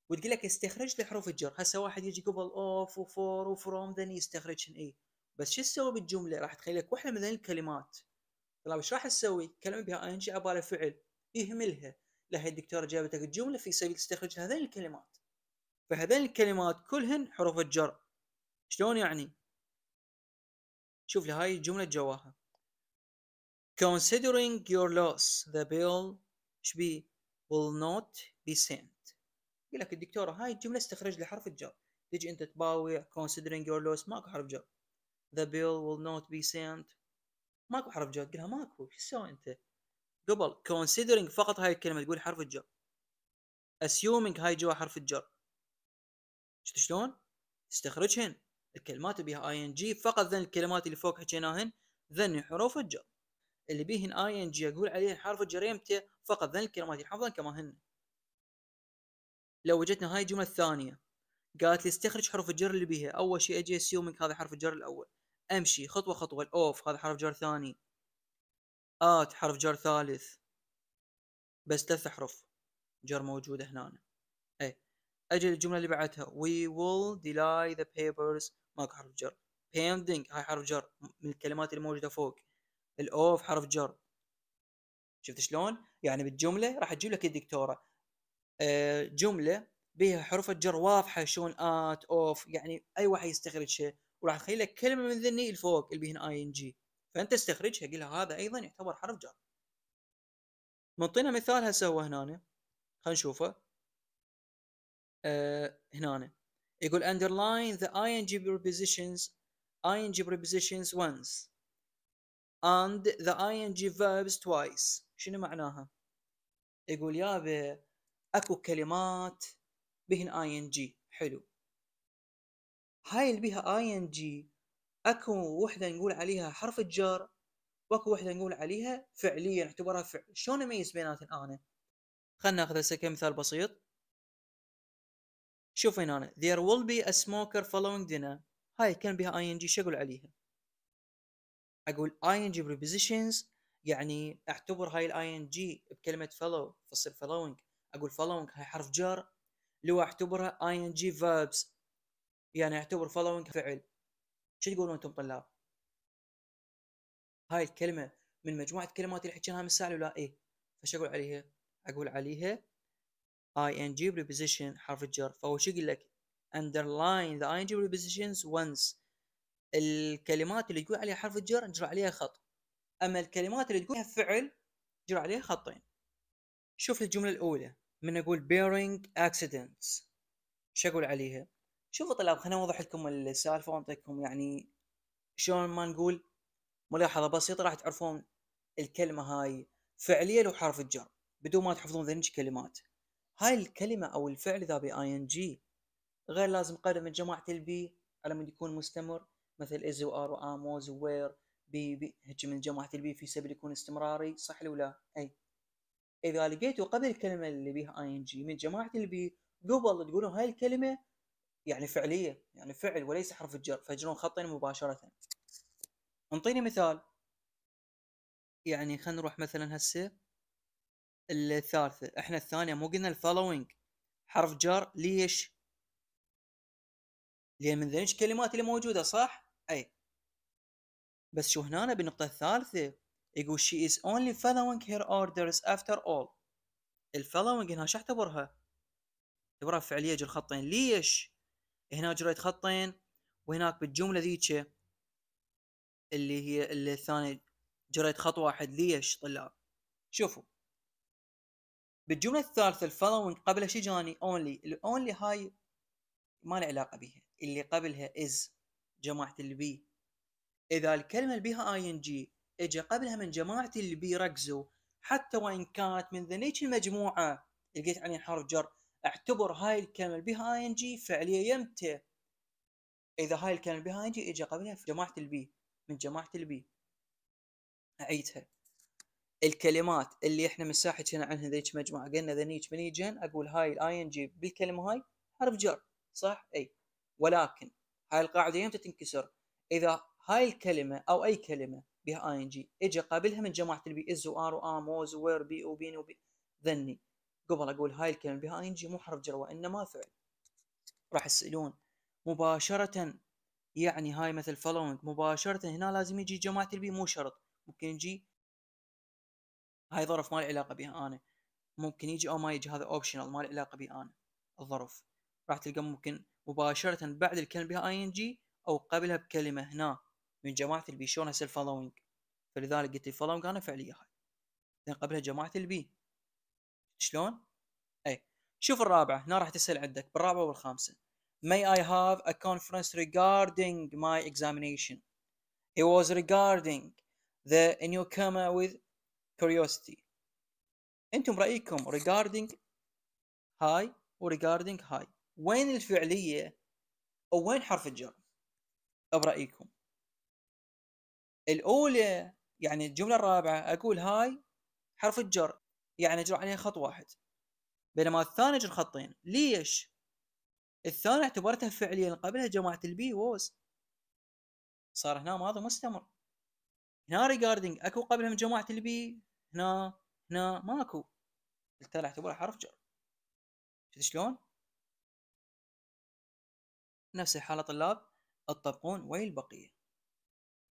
وتقول لك استخرج لي حروف الجر هسه واحد يجي قبل اوف وفور وفروم ذني يستخرجهن اي بس شو تسوي بالجمله راح تخليك واحده من الكلمات طلاب ايش راح تسوي؟ كلمه بها جي عباره فعل يهملها لهي الدكتوره جابتك الجمله في سبيل استخراج هذين الكلمات فهذين الكلمات كلهن حروف الجر شلون يعني؟ شوف لي هاي الجمله جواها considering your loss the bill شبي will not be sent يقول لك الدكتوره هاي الجمله استخرج لي حرف الجر تجي انت تباوع considering your loss ماكو حرف جر ذا بيل ويل نوت بي سنت ماكو حرف جر قلها ماكو شو تسوي انت قبل كونسيدرينج فقط هاي الكلمه تقول حرف الجر اسيومينج هاي جوا حرف الجر شفت شلون؟ استخرجهن الكلمات بيها اي ان جي فقط ذن الكلمات اللي فوق حكيناهن ذن حروف الجر اللي بيهن اي ان جي اقول عليهن حرف الجر يمتى فقط ذن الكلمات اللي حفظن كما هن لو وجدنا هاي الجمله الثانيه قالت لي استخرج حرف الجر اللي بيها اول شيء اجي اسيومينج هذا حرف الجر الاول امشي خطوه خطوه الاوف هذا حرف جر ثاني ات حرف جر ثالث بس ثلاث احرف جر موجوده هنا اي اجل الجمله اللي بعدها وي ويل ديلاي ذا بيبرز ماكو حرف جر pending هاي حرف جر من الكلمات اللي موجوده فوق الاوف حرف جر شفت شلون يعني بالجمله راح تجيب لك الدكتوره أه جمله بها حروف الجر واضحه شلون ات اوف يعني اي واحد يستخرج شيء وراح تخلي لك كلمه من ذني الفوق اللي هنا اي ان جي فانت استخرجها قل هذا ايضا يعتبر حرف جر منطينا مثال هسه هو هنا خلينا نشوفه أه هنا يقول underline the ing prepositions ing prepositions once and the ing verbs twice شنو معناها يقول يابا اكو كلمات بهن ing حلو هاي اللي بيها اي ان جي اكو وحده نقول عليها حرف الجر واكو وحده نقول عليها فعليه نعتبرها فعل شلون اميز بيناتهم انا خلنا ناخذ هسه كمثال بسيط شوف هنا أنا. there will be a smoker following dinner هاي كان بها اي ان جي شو اقول عليها اقول اي ان جي prepositions يعني اعتبر هاي الاي ان جي بكلمه follow فصير following اقول following هاي حرف جر لو اعتبرها اي ان جي verbs يعني يعتبر فولوينج فعل شو تقولون انتم طلاب هاي الكلمه من مجموعه كلمات اللي حكيناها من الساعه الاولى ايه فش اقول عليها اقول عليها ing بريبوزيشن حرف الجر فهو شو يقول لك underline the ing بريبوزيشنز once الكلمات اللي تقول عليها حرف الجر نجرى عليها خط اما الكلمات اللي تقول فعل نجرى عليها خطين شوف الجمله الاولى من اقول bearing accidents شو اقول عليها شوفوا طلاب خليني اوضح لكم السالفه وانطيكم يعني شلون ما نقول ملاحظه بسيطه راح تعرفون الكلمه هاي فعليه لو حرف الجر بدون ما تحفظون ذنج كلمات هاي الكلمه او الفعل ذا اي ان جي غير لازم قدم من جماعه البي على من يكون مستمر مثل از وار واموز وير بي بي هج من جماعه البي في سبيل يكون استمراري صح ولا لا اي اذا لقيتوا قبل الكلمه اللي بيها اي ان جي من جماعه البي قبل تقولون هاي الكلمه يعني فعلية يعني فعل وليس حرف الجر فجرون خطين مباشرة انطيني مثال يعني خلينا نروح مثلا هسه الثالثة احنا الثانية مو قلنا الفولوينج حرف جر ليش لان من ذنش كلمات اللي موجودة صح اي بس شو هنا بالنقطة الثالثة يقول she is only following her orders after all الفولوينج هنا شو اعتبرها اعتبرها فعلية جر خطين ليش هنا جريت خطين وهناك بالجمله ذيك اللي هي اللي الثانيه جريت خط واحد ليش طلاب شوفوا بالجمله الثالثه الفولوينج قبلها شي جاني اونلي الاونلي هاي ما له علاقه بيها اللي قبلها از جماعه البي اذا الكلمه اللي بيها اي ان جي اجى قبلها من جماعه البي ركزوا حتى وان كانت من ذنيك المجموعه لقيت عليها حرف جر اعتبر هاي الكلمه ان جي فعليه يمتى اذا هاي الكلمه ان جي اجى قبلها في جماعه البي من جماعه البي اعيدها الكلمات اللي احنا من ساحه هنا عنها ذيك مجموعه قلنا ذنيك من يجن اقول هاي الاي ان جي بالكلمه هاي حرف جر صح اي ولكن هاي القاعده يمتى تنكسر اذا هاي الكلمه او اي كلمه بها اي ان جي اجى قبلها من جماعه البي از وار وام و وير بي وبين وبي ذني قبل أقول هاي الكلمة بها جي مو حرف جر وإنما فعل راح يسألون مباشرة يعني هاي مثل following مباشرة هنا لازم يجي جماعة البي مو شرط ممكن يجي هاي ظرف ما له علاقة بها أنا ممكن يجي أو ما يجي هذا اوبشنال ما له علاقة بي أنا الظرف راح تلقى ممكن مباشرة بعد الكلمة بها ان جي أو قبلها بكلمة هنا من جماعة البي شلون هسه الفولوينج فلذلك قلت الفولوينج أنا فعلية هاي قبلها جماعة البي شلون؟ اي شوف الرابعه هنا راح تسال عندك بالرابعه والخامسه May I have a conference regarding my examination? It was regarding the newcomer with curiosity. انتم رايكم regarding هاي regarding هاي وين الفعليه او وين حرف الجر برايكم الاولى يعني الجمله الرابعه اقول هاي حرف الجر يعني اجرى عليها خط واحد بينما الثاني اجرى خطين ليش؟ الثاني اعتبرته فعليا قبلها جماعة البي ووز صار هنا ماضي مستمر هنا ريجاردينج اكو قبلهم جماعة البي هنا هنا ماكو التالي اعتبره حرف جر شفت شلون؟ نفس الحالة طلاب تطبقون ويا البقية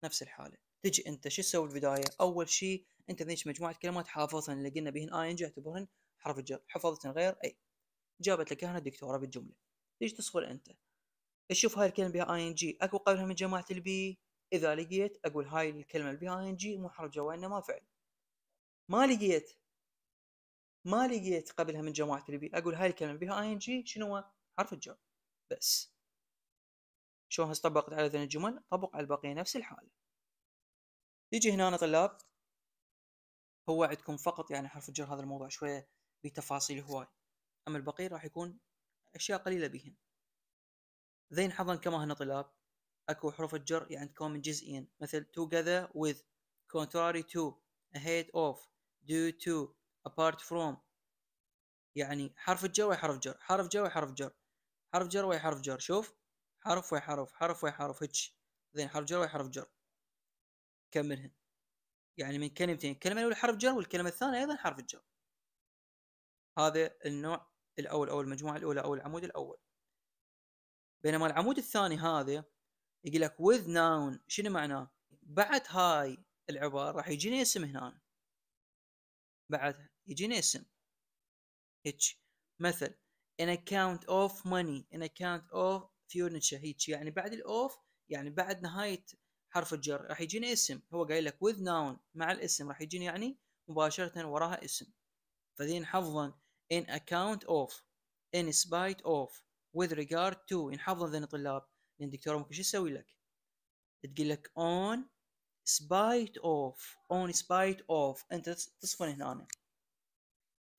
نفس الحالة تجي انت شو تسوي البدايه؟ اول شيء انت ذيك مجموعه كلمات حافظهن اللي قلنا بهن اي آه، ان جي اعتبرهن حرف الجر، حفظتهن غير اي. جابت لك هنا الدكتوره بالجمله. تجي تصفر انت. تشوف هاي الكلمه بها اي آه، ان جي، اكو قبلها من جماعه البي؟ اذا لقيت اقول هاي الكلمه اللي بها اي آه، ان جي مو حرف جر وانما فعل. ما لقيت ما لقيت قبلها من جماعه البي، اقول هاي الكلمه بها اي ان جي شنو حرف الجر. بس. شلون طبقت على ذن الجمل؟ طبق على البقيه نفس الحاله. يجي هنا طلاب هو عندكم فقط يعني حرف الجر هذا الموضوع شوية بتفاصيل هواي أما البقية راح يكون أشياء قليلة بهن ذين حظا كما هنا طلاب أكو حروف الجر يعني تكون من جزئين مثل together with contrary to ahead of due to apart from يعني حرف الجر وحرف حرف جر حرف جر وحرف حرف جر حرف جر وحرف حرف جر شوف حرف وحرف حرف حرف ويا حرف زين حرف جر وحرف حرف جر كم يعني من كلمتين الكلمة الأولى حرف جر والكلمة الثانية أيضا حرف جر هذا النوع الأول أو المجموعة الأولى أو العمود الأول بينما العمود الثاني هذا يقول لك with noun شنو معناه؟ بعد هاي العبارة راح يجيني اسم هنا بعد يجيني اسم هيك مثل an account of money an account of furniture هيك يعني بعد الاوف يعني بعد نهاية حرف الجر راح يجيني اسم هو قايل لك with noun مع الاسم راح يجيني يعني مباشرة وراها اسم فذين حفظا in account of in spite of with regard to in يعني ذين الطلاب لان دكتور ممكن شو يسوي لك تقول لك on spite of on spite of انت تصفن هنا أنا.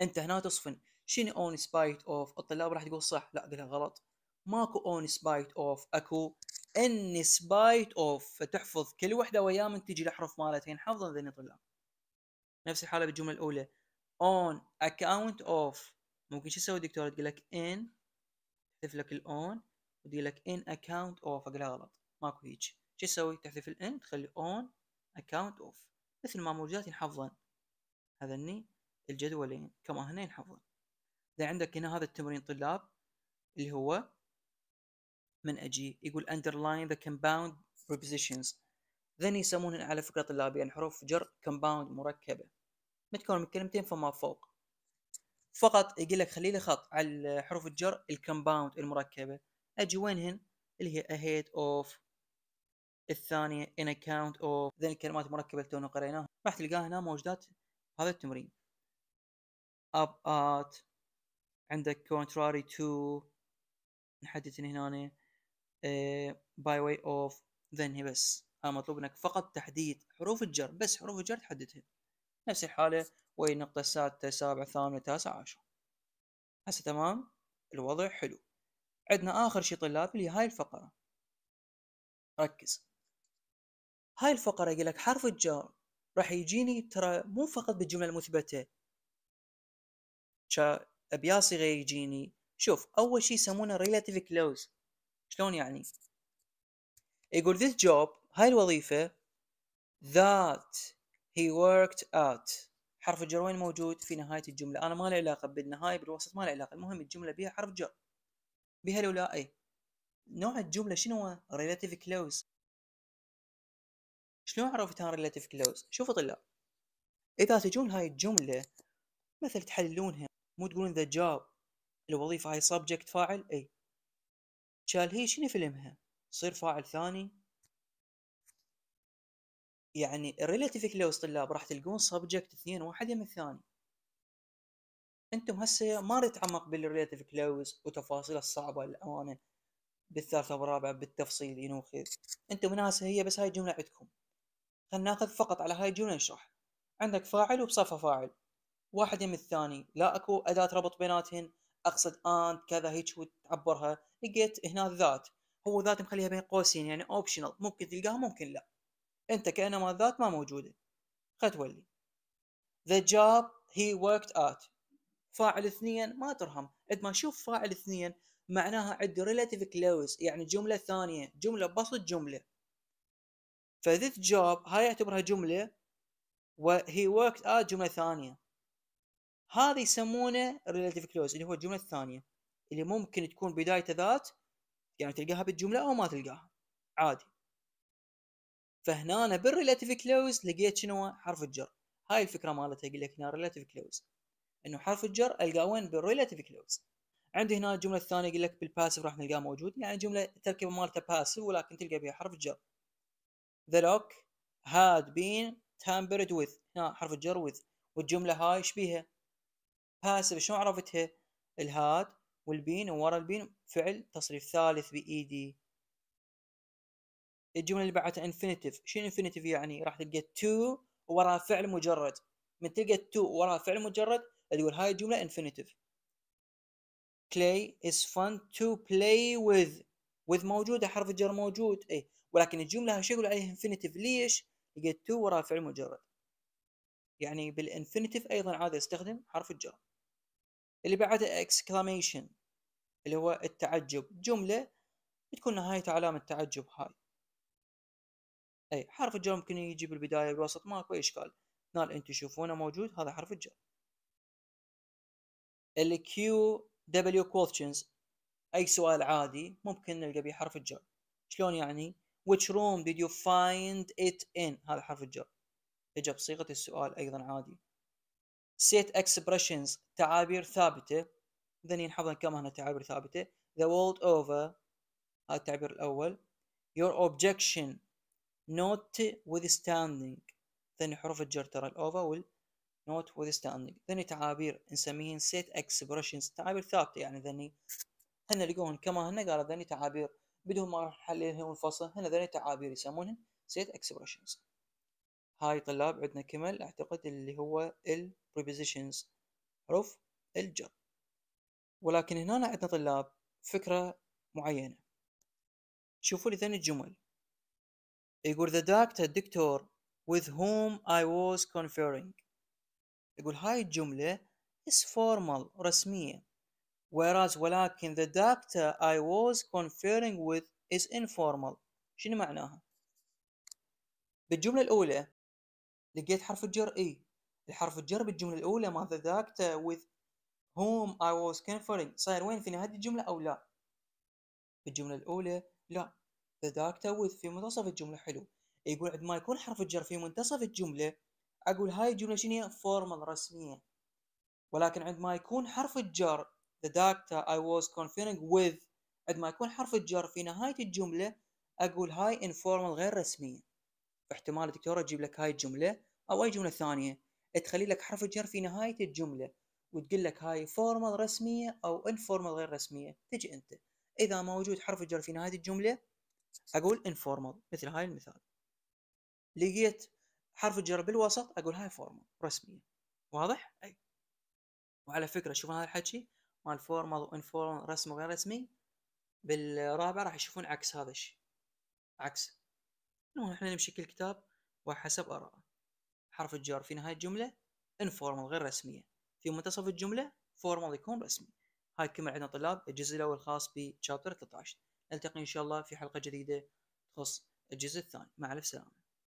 انت هنا تصفن شنو on spite of الطلاب راح تقول صح لا قلها غلط ماكو on spite of اكو ان سبايت اوف فتحفظ كل وحده وياه من تجي الاحرف مالتها ينحفظ ذني يطلع نفس الحاله بالجمله الاولى اون اكونت اوف ممكن شو اسوي دكتور تقول لك ان تحذف لك الاون وتقول لك ان اكونت اوف اقولها غلط ماكو هيج شو تسوي تحذف الان تخلي اون اكونت اوف مثل ما موجودات ينحفظن هذني الجدولين كما هنا ينحفظن اذا عندك هنا هذا التمرين طلاب اللي هو من اجي يقول underline the compound prepositions ذن يسمونهن على فكرة يعني حروف جر compound مركبة متكون من كلمتين فما فوق فقط يقول لك خلي لي خط على حروف الجر الكمباوند المركبة اجي وينهن اللي هي ahead of الثانية in account of ذن الكلمات المركبة اللي تونا قريناها راح تلقاها هنا موجودات هذا التمرين up at عندك contrary to نحدد هنا باي واي اوف ذن هي بس انا مطلوب منك فقط تحديد حروف الجر بس حروف الجر تحددها نفس الحالة وي النقطة السادسة السابعة الثامنة التاسعة عشر هسه تمام الوضع حلو عندنا آخر شيء طلاب اللي هاي الفقرة ركز هاي الفقرة يقول لك حرف الجر راح يجيني ترى مو فقط بالجملة المثبتة شا أبياصي غير يجيني شوف أول شيء يسمونه ريلاتيف close شلون يعني يقول this job هاي الوظيفة that he worked at حرف الجر وين موجود في نهاية الجملة أنا ما له علاقة بالنهاية بالوسط ما له علاقة المهم الجملة بها حرف جر بها لو لا أي نوع الجملة شنو relative close شلون عرفتها relative close شوفوا طلاب إذا تجون هاي الجملة مثل تحللونها مو تقولون the job الوظيفة هاي subject فاعل أي شال هي شنو فيلمها تصير فاعل ثاني يعني الريلاتيف كلوز طلاب راح تلقون سبجكت اثنين واحد يم الثاني انتم هسه ما نتعمق بالريلاتيف كلوز وتفاصيل الصعبه للامانه بالثالثه والرابعه بالتفصيل ينوخذ انتم هنا هسه هي بس هاي الجمله عندكم خلينا ناخذ فقط على هاي الجمله نشرح عندك فاعل وبصفه فاعل واحد يم الثاني لا اكو اداه ربط بيناتهن اقصد انت كذا هيك وتعبرها لقيت هنا ذات هو ذات مخليها بين قوسين يعني اوبشنال ممكن تلقاها ممكن لا انت كانما ذات ما موجوده ختولي the job he worked at فاعل اثنين ما ترهم عد ما نشوف فاعل اثنين معناها عد relative close يعني جملة ثانية جملة بسط جملة فذيث جوب هاي اعتبرها جملة وهي worked at جملة ثانية هذا يسمونه ريليتيف كلوز اللي هو الجمله الثانيه اللي ممكن تكون بدايته ذات يعني تلقاها بالجمله او ما تلقاها عادي فهنا بالريليتيف كلوز لقيت شنو حرف الجر هاي الفكره مالتها يقول لك هنا ريليتيف كلوز انه حرف الجر القاه وين بالريليتيف كلوز عندي هنا الجمله الثانيه يقول لك بالباسف راح نلقاه موجود يعني جمله تركيبه مالته باسف ولكن تلقى بها حرف الجر ذا لوك هاد بين تامبرد وذ هنا حرف الجر وذ والجمله هاي ايش بيها؟ باسف شلون عرفتها الهاد والبين وورا البين فعل تصريف ثالث بايدي e الجمله اللي بعدها انفينيتيف شنو انفينيتيف يعني راح تلقى تو وراها فعل مجرد من تلقى تو وراها فعل مجرد تقول هاي الجمله انفينيتيف play is fun to play with with موجوده حرف الجر موجود اي ولكن الجمله شو يقول عليها انفينيتيف ليش؟ لقيت تو وراها فعل مجرد يعني بالانفينيتيف ايضا عاده استخدم حرف الجر اللي بعدها exclamation اللي هو التعجب جملة تكون نهايتها علامة تعجب هاي اي حرف الجر ممكن يجي بالبداية بالوسط ماكو اشكال نال انتم تشوفونه موجود هذا حرف الجر ال Q W questions اي سؤال عادي ممكن نلقى به حرف الجر شلون يعني which room did you find it in هذا حرف الجر إجا بصيغة السؤال ايضا عادي set expressions تعابير ثابتة إذا ينحضن كما هنا تعابير ثابتة the world over هذا التعبير الأول your objection not withstanding ثاني حروف الجر ترى الأوفر وال not withstanding إذن تعابير نسميهن set expressions تعابير ثابتة يعني ذني هن لقوهن كما هنا قالوا ذني تعابير بدون ما راح نحللهم الفصل هنا ذني تعابير يسمونهن set expressions هاي طلاب عندنا كمل اعتقد اللي هو ال prepositions حروف الجر ولكن هنا عندنا طلاب فكرة معينة شوفوا لي ثاني الجمل يقول the doctor الدكتور with whom I was conferring يقول هاي الجملة is formal رسمية whereas ولكن the doctor I was conferring with is informal شنو معناها بالجملة الأولى لقيت حرف الجر اي e. الحرف الجر بالجملة الأولى ماذا ذاك with whom I was conferring صاير وين في نهاية الجملة أو لا بالجملة الأولى لا ذاك with في منتصف الجملة حلو يقول عندما يكون حرف الجر في منتصف الجملة أقول هاي الجملة شنو فورمال رسمية ولكن عندما يكون حرف الجر the doctor I was conferring with عندما يكون حرف الجر في نهاية الجملة أقول هاي informal غير رسمية فاحتمال الدكتوره تجيب لك هاي الجمله او اي جمله ثانيه تخلي لك حرف الجر في نهايه الجمله وتقول لك هاي فورمال رسميه او انفورمال غير رسميه تجي انت اذا ما وجود حرف الجر في نهايه الجمله اقول انفورمال مثل هاي المثال لقيت حرف الجر بالوسط اقول هاي فورمال رسميه واضح اي وعلى فكره شوف هذا الحكي مال فورمال وانفورمال رسمي وغير رسمي بالرابع راح يشوفون عكس هذا الشيء عكس المهم احنا نمشي كل كتاب وحسب آرائه حرف الجر في نهاية الجملة انفورمال غير رسمية في منتصف الجملة فورمال يكون رسمي هاي كمل عندنا طلاب الجزء الأول خاص بشابتر 13 نلتقي إن شاء الله في حلقة جديدة تخص الجزء الثاني مع السلامة